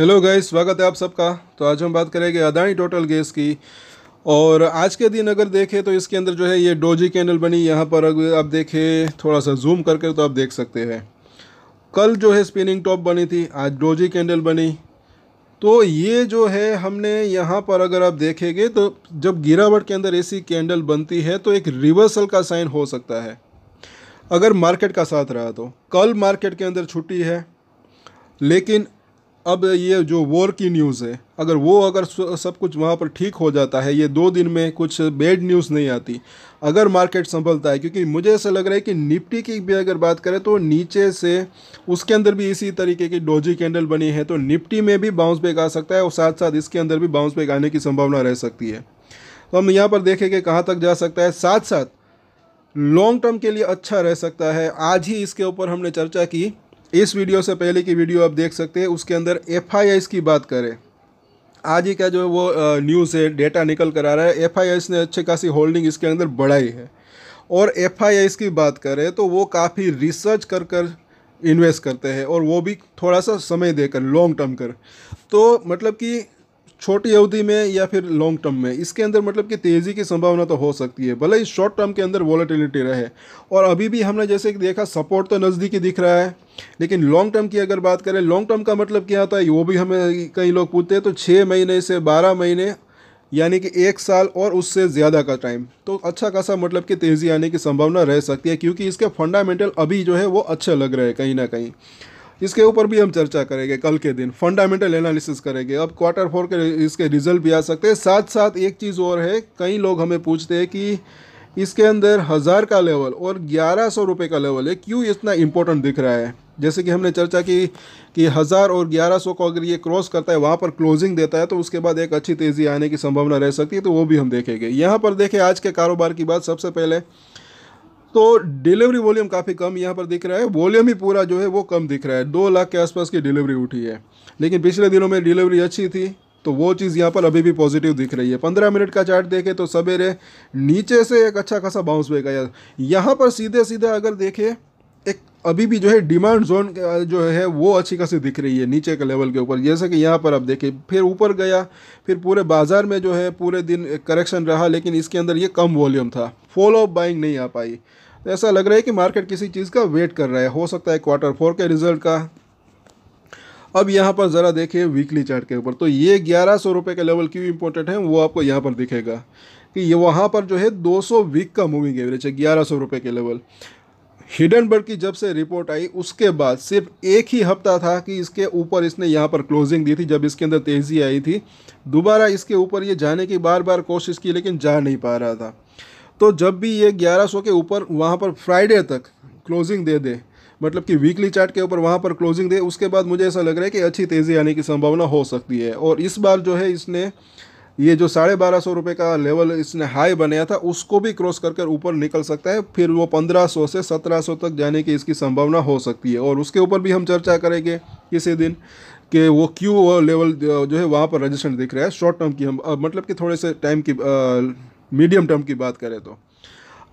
hello guys स्वागत है आप सबका तो आज हम बात करेंगे अदानी टोटल गैस की और आज के दिन अगर देखें तो इसके अंदर जो है ये डोजी कैंडल बनी यहाँ पर अगर आप देखें थोड़ा सा जूम करके तो आप देख सकते हैं कल जो है स्पिनिंग टॉप बनी थी आज डोजी कैंडल बनी तो ये जो है हमने यहाँ पर अगर आप देखेंगे तो जब गिरावट के अंदर ऐसी कैंडल बनती है तो एक रिवर्सल का साइन हो सकता है अगर मार्केट का साथ रहा तो कल मार्केट के अंदर छुट्टी है लेकिन अब ये जो वॉर की न्यूज़ है अगर वो अगर सब कुछ वहाँ पर ठीक हो जाता है ये दो दिन में कुछ बेड न्यूज़ नहीं आती अगर मार्केट संभलता है क्योंकि मुझे ऐसा लग रहा है कि निफ्टी की भी अगर बात करें तो नीचे से उसके अंदर भी इसी तरीके की डोजी कैंडल बनी है तो निफ्टी में भी बाउंस बैक आ सकता है और साथ साथ इसके अंदर भी बाउंस बैक आने की संभावना रह सकती है तो हम यहाँ पर देखें कि कहाँ तक जा सकता है साथ साथ लॉन्ग टर्म के लिए अच्छा रह सकता है आज ही इसके ऊपर हमने चर्चा की इस वीडियो से पहले की वीडियो आप देख सकते हैं उसके अंदर एफ की बात करें आज ही का जो वो न्यूज़ है डेटा निकल कर आ रहा है एफ ने अच्छे खासी होल्डिंग इसके अंदर बढ़ाई है और एफ की बात करें तो वो काफ़ी रिसर्च कर कर इन्वेस्ट करते हैं और वो भी थोड़ा सा समय देकर लॉन्ग टर्म कर तो मतलब कि छोटी अवधि में या फिर लॉन्ग टर्म में इसके अंदर मतलब कि तेज़ी की संभावना तो हो सकती है भले ही शॉर्ट टर्म के अंदर वॉलेटिलिटी रहे और अभी भी हमने जैसे देखा सपोर्ट तो नज़दीकी दिख रहा है लेकिन लॉन्ग टर्म की अगर बात करें लॉन्ग टर्म का मतलब क्या होता है वो भी हमें कई लोग पूछते हैं तो छः महीने से बारह महीने यानी कि एक साल और उससे ज़्यादा का टाइम तो अच्छा खासा मतलब कि तेज़ी आने की संभावना रह सकती है क्योंकि इसके फंडामेंटल अभी जो है वो अच्छे लग रहे हैं कहीं ना कहीं इसके ऊपर भी हम चर्चा करेंगे कल के दिन फंडामेंटल एनालिसिस करेंगे अब क्वार्टर फोर के इसके रिजल्ट भी आ सकते हैं साथ साथ एक चीज़ और है कई लोग हमें पूछते हैं कि इसके अंदर हज़ार का लेवल और ग्यारह सौ रुपये का लेवल है क्यों इतना इम्पोर्टेंट दिख रहा है जैसे कि हमने चर्चा की कि हज़ार और ग्यारह सौ को अगर ये क्रॉस करता है वहाँ पर क्लोजिंग देता है तो उसके बाद एक अच्छी तेज़ी आने की संभावना रह सकती है तो वो भी हम देखेंगे यहाँ पर देखें आज के कारोबार की बात सबसे पहले तो डिलीवरी वॉल्यूम काफ़ी कम यहाँ पर दिख रहा है वॉल्यूम ही पूरा जो है वो कम दिख रहा है दो लाख के आसपास की डिलीवरी उठी है लेकिन पिछले दिनों में डिलीवरी अच्छी थी तो वो चीज़ यहाँ पर अभी भी पॉजिटिव दिख रही है पंद्रह मिनट का चार्ट देखें तो सवेरे नीचे से एक अच्छा खासा बाउंस बैक आया यहाँ पर सीधे सीधे अगर देखें एक अभी भी जो है डिमांड जोन जो है वो अच्छी खासी दिख रही है नीचे के लेवल के ऊपर जैसे कि यहाँ पर आप देखें फिर ऊपर गया फिर पूरे बाज़ार में जो है पूरे दिन करेक्शन रहा लेकिन इसके अंदर ये कम वॉल्यूम था फॉलो बाइंग नहीं आ पाई तो ऐसा लग रहा है कि मार्केट किसी चीज़ का वेट कर रहा है हो सकता है क्वार्टर फोर के रिजल्ट का अब यहाँ पर ज़रा देखिए वीकली चार्ट के ऊपर तो ये ग्यारह सौ रुपये का लेवल क्यों इम्पोर्टेंट है वो आपको यहाँ पर दिखेगा कि ये वहाँ पर जो है 200 वीक का मूविंग एवरेज है ग्यारह सौ रुपये के लेवल हिडनबर्ग की जब से रिपोर्ट आई उसके बाद सिर्फ एक ही हफ्ता था कि इसके ऊपर इसने यहाँ पर क्लोजिंग दी थी जब इसके अंदर तेज़ी आई थी दोबारा इसके ऊपर ये जाने की बार बार कोशिश की लेकिन जा नहीं पा रहा था तो जब भी ये 1100 के ऊपर वहाँ पर फ्राइडे तक क्लोजिंग दे दे मतलब कि वीकली चार्ट के ऊपर वहाँ पर क्लोजिंग दे उसके बाद मुझे ऐसा लग रहा है कि अच्छी तेज़ी आने की संभावना हो सकती है और इस बार जो है इसने ये जो साढ़े बारह सौ रुपये का लेवल इसने हाई बनाया था उसको भी क्रॉस करके ऊपर निकल सकता है फिर वो पंद्रह सौ से सत्रह सौ तक जाने की इसकी संभावना हो सकती है और उसके ऊपर भी हम चर्चा करेंगे किसी दिन कि वो क्यों लेवल जो है वहाँ पर रजिस्टर दिख रहा है शॉर्ट टर्म की हम मतलब कि थोड़े से टाइम की आ, मीडियम टर्म की बात करें तो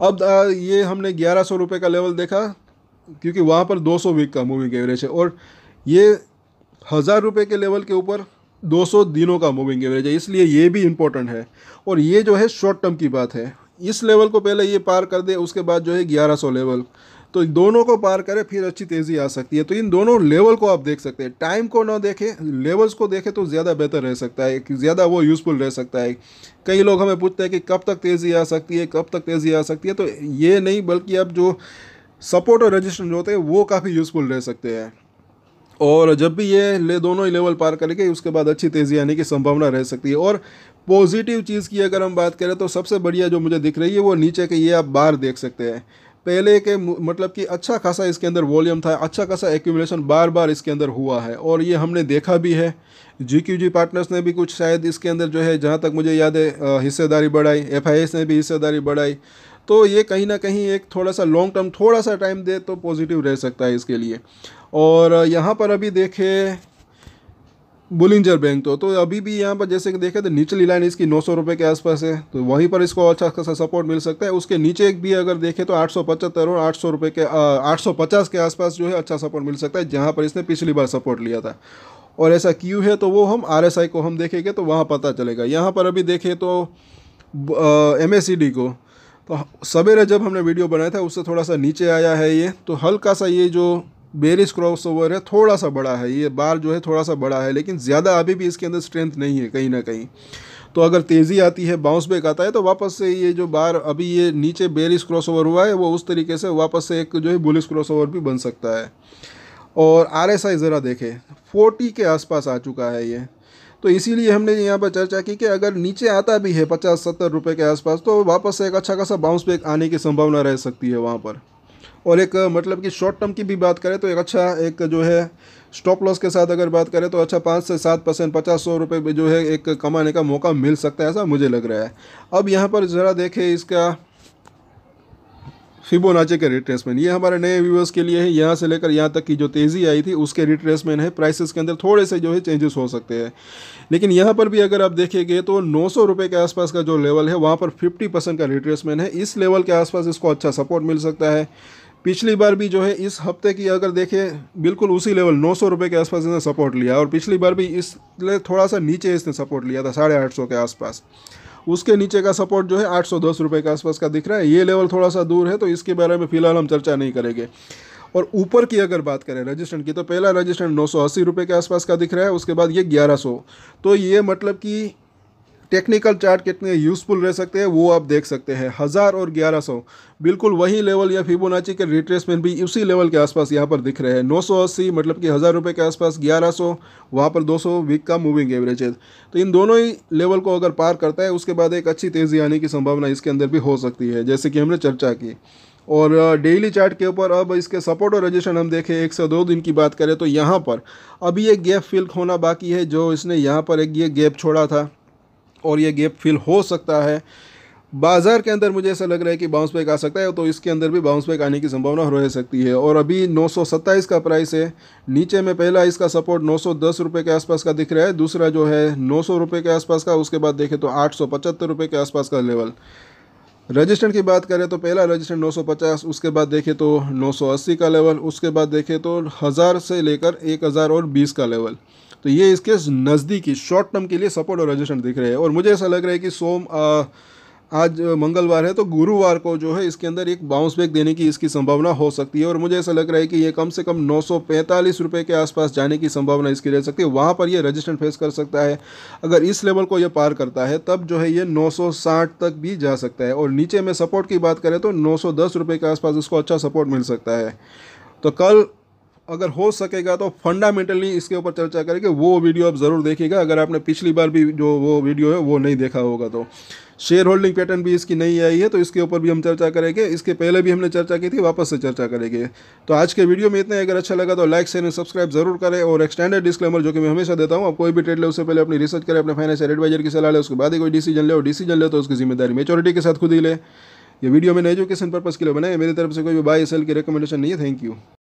अब ये हमने ग्यारह सौ रुपये का लेवल देखा क्योंकि वहाँ पर 200 वीक का मूविंग एवरेज है और ये हज़ार रुपये के लेवल के ऊपर 200 दिनों का मूविंग एवरेज है इसलिए ये भी इम्पोर्टेंट है और ये जो है शॉर्ट टर्म की बात है इस लेवल को पहले ये पार कर दे उसके बाद जो है 1100 लेवल तो दोनों को पार करें फिर अच्छी तेज़ी आ सकती है तो इन दोनों लेवल को आप देख सकते हैं टाइम को ना देखें लेवल्स को देखें तो ज़्यादा बेहतर रह सकता है ज़्यादा वो यूज़फुल रह सकता है कई लोग हमें पूछते हैं कि कब तक तेज़ी आ सकती है कब तक तेज़ी आ सकती है तो ये नहीं बल्कि अब जो सपोर्ट और रजिस्ट्रेंस होते हैं वो काफ़ी यूज़फुल रह सकते हैं और जब भी ये ले दोनों ही लेवल पार करेंगे उसके बाद अच्छी तेज़ी आने की संभावना रह सकती है और पॉजिटिव चीज़ की अगर हम बात करें तो सबसे बढ़िया जो मुझे दिख रही है वो नीचे के ये आप बार देख सकते हैं पहले के मतलब कि अच्छा खासा इसके अंदर वॉल्यूम था अच्छा खासा एक्यूमुलेशन बार बार इसके अंदर हुआ है और ये हमने देखा भी है जी क्यू जी पार्टनर्स ने भी कुछ शायद इसके अंदर जो है जहाँ तक मुझे याद है हिस्सेदारी बढ़ाई एफ आई एस ने भी हिस्सेदारी बढ़ाई तो ये कहीं ना कहीं एक थोड़ा सा लॉन्ग टर्म थोड़ा सा टाइम दे तो पॉजिटिव रह सकता है इसके लिए और यहाँ पर अभी देखें बुलिंजर बैंक तो तो अभी भी यहाँ पर जैसे कि देखें तो निचली लाइन इसकी नौ सौ रुपये के आसपास है तो वहीं पर इसको अच्छा खासा सपोर्ट मिल सकता है उसके नीचे भी अगर देखें तो आठ सौ पचहत्तर और आठ सौ रुपये के आठ सौ पचास के आसपास जो है अच्छा सपोर्ट मिल सकता है जहाँ पर इसने पिछली बार सपोर्ट लिया था और ऐसा क्यों है तो वो हम आर को हम देखेंगे तो वहाँ पता चलेगा यहाँ पर अभी देखें तो एम को तो सवेरे जब हमने वीडियो बनाया था उससे थोड़ा सा नीचे आया है ये तो हल्का सा ये जो बेरिस क्रॉस ओवर है थोड़ा सा बड़ा है ये बार जो है थोड़ा सा बड़ा है लेकिन ज़्यादा अभी भी इसके अंदर स्ट्रेंथ नहीं है कहीं ना कहीं तो अगर तेज़ी आती है बाउंस बैक आता है तो वापस से ये जो बार अभी ये नीचे बेरिस क्रॉस ओवर हुआ है वो उस तरीके से वापस से एक जो है बुलिस क्रॉस ओवर भी बन सकता है और आर एस आई ज़रा देखें फोर्टी के आसपास आ चुका है ये तो इसीलिए हमने यहाँ पर चर्चा की कि अगर नीचे आता भी है पचास सत्तर रुपये के आसपास तो वापस से एक अच्छा खासा बाउंस बैक आने की संभावना रह सकती है वहाँ पर और एक मतलब कि शॉर्ट टर्म की भी बात करें तो एक अच्छा एक जो है स्टॉप लॉस के साथ अगर बात करें तो अच्छा पाँच से सात परसेंट पचास सौ रुपये जो है एक कमाने का मौका मिल सकता है ऐसा मुझे लग रहा है अब यहाँ पर ज़रा देखें इसका फिबोनाचे के रिट्रेसमेंट ये हमारे नए व्यूवर्स के लिए है यहाँ से लेकर यहाँ तक की जो तेज़ी आई थी उसके रिट्रेसमेंट है प्राइसेस के अंदर थोड़े से जो है चेंजेस हो सकते हैं लेकिन यहाँ पर भी अगर आप देखेंगे तो नौ सौ रुपये के आसपास का जो लेवल है वहाँ पर फिफ्टी परसेंट का रिट्रेसमेंट है इस लेवल के आसपास इसको अच्छा सपोर्ट मिल सकता है पिछली बार भी जो है इस हफ्ते की अगर देखें बिल्कुल उसी लेवल नौ सौ रुपये के आसपास इसने सपोर्ट लिया और पिछली बार भी इसलिए थोड़ा सा नीचे इसने सपोर्ट लिया था साढ़े आठ सौ के आसपास उसके नीचे का सपोर्ट जो है आठ सौ दस रुपये के आसपास का दिख रहा है ये लेवल थोड़ा सा दूर है तो इसके बारे में फ़िलहाल हम चर्चा नहीं करेंगे और ऊपर की अगर बात करें रजिस्टेंट की तो पहला रजिस्टेंट नौ सौ अस्सी रुपये के आसपास का दिख रहा है उसके बाद ये ग्यारह सौ तो ये मतलब कि टेक्निकल चार्ट कितने यूज़फुल रह सकते हैं वो आप देख सकते हैं हज़ार और ग्यारह सौ बिल्कुल वही लेवल या फिबोनाची के रिट्रेसमेंट भी उसी लेवल के आसपास यहाँ पर दिख रहे हैं नौ सौ अस्सी मतलब कि हज़ार रुपये के आसपास ग्यारह सौ वहाँ पर दो सौ वीक का मूविंग एवरेजेज तो इन दोनों ही लेवल को अगर पार करता है उसके बाद एक अच्छी तेज़ी आने की संभावना इसके अंदर भी हो सकती है जैसे कि हमने चर्चा की और डेली चार्ट के ऊपर अब इसके सपोर्ट और रजिस्ट्रेशन हम देखें एक से दो दिन की बात करें तो यहाँ पर अभी एक गैप फिल होना बाकी है जो इसने यहाँ पर एक ये गैप छोड़ा था और ये गैप फिल हो सकता है बाज़ार के अंदर मुझे ऐसा लग रहा है कि बाउंस बैक आ सकता है तो इसके अंदर भी बाउंस बैक आने की संभावना रह सकती है और अभी नौ का प्राइस है नीचे में पहला इसका सपोर्ट नौ रुपए के आसपास का दिख रहा है दूसरा जो है नौ रुपए के आसपास का उसके बाद देखें तो आठ रुपए के आसपास का लेवल रजिस्टेंट की बात करें तो पहला रजिस्टेंट 950 उसके बाद देखें तो 980 का लेवल उसके बाद देखें तो हज़ार से लेकर एक हज़ार और बीस का लेवल तो ये इसके नज़दीकी शॉर्ट टर्म के लिए सपोर्ट और रजिस्टर दिख रहे हैं और मुझे ऐसा लग रहा है कि सोम आज मंगलवार है तो गुरुवार को जो है इसके अंदर एक बाउंस बैक देने की इसकी संभावना हो सकती है और मुझे ऐसा लग रहा है कि ये कम से कम नौ रुपये के आसपास जाने की संभावना इसकी रह सकती है वहाँ पर ये रजिस्टेंट फेस कर सकता है अगर इस लेवल को ये पार करता है तब जो है ये 960 तक भी जा सकता है और नीचे में सपोर्ट की बात करें तो नौ रुपये के आसपास इसको अच्छा सपोर्ट मिल सकता है तो कल अगर हो सकेगा तो फंडामेंटली इसके ऊपर चर्चा करेंगे वो वीडियो आप ज़रूर देखिएगा अगर आपने पिछली बार भी जो वो वीडियो है वो नहीं देखा होगा तो शेयर होल्डिंग पैटर्न भी इसकी नई आई है तो इसके ऊपर भी हम चर्चा करेंगे इसके पहले भी हमने चर्चा की थी वापस से चर्चा करेंगे तो आज के वीडियो में इतना अगर अच्छा लगा तो लाइक शेयर सब्सक्राइब जरूर करें और एक स्टैंडर्ड डिस्क्लेमर जो कि मैं हमेशा देता हूँ आप कोई भी ट्रेड ले उससे पहले अपनी रिसर्च करें अपने फाइनेंशियल एडवाइजर की सलाह ले उसके बाद ही कोई डिसीजन ले और डिसीजन ले तो उसकी जिम्मेदारी मेचोरिटी के साथ खुद ही ले ये वीडियो मैंने एजुकेशन पर्पज़ के लिए बनाया मेरी तरफ से कोई भी बाय सेल की रिकमेंडेशन नहीं है थैंक यू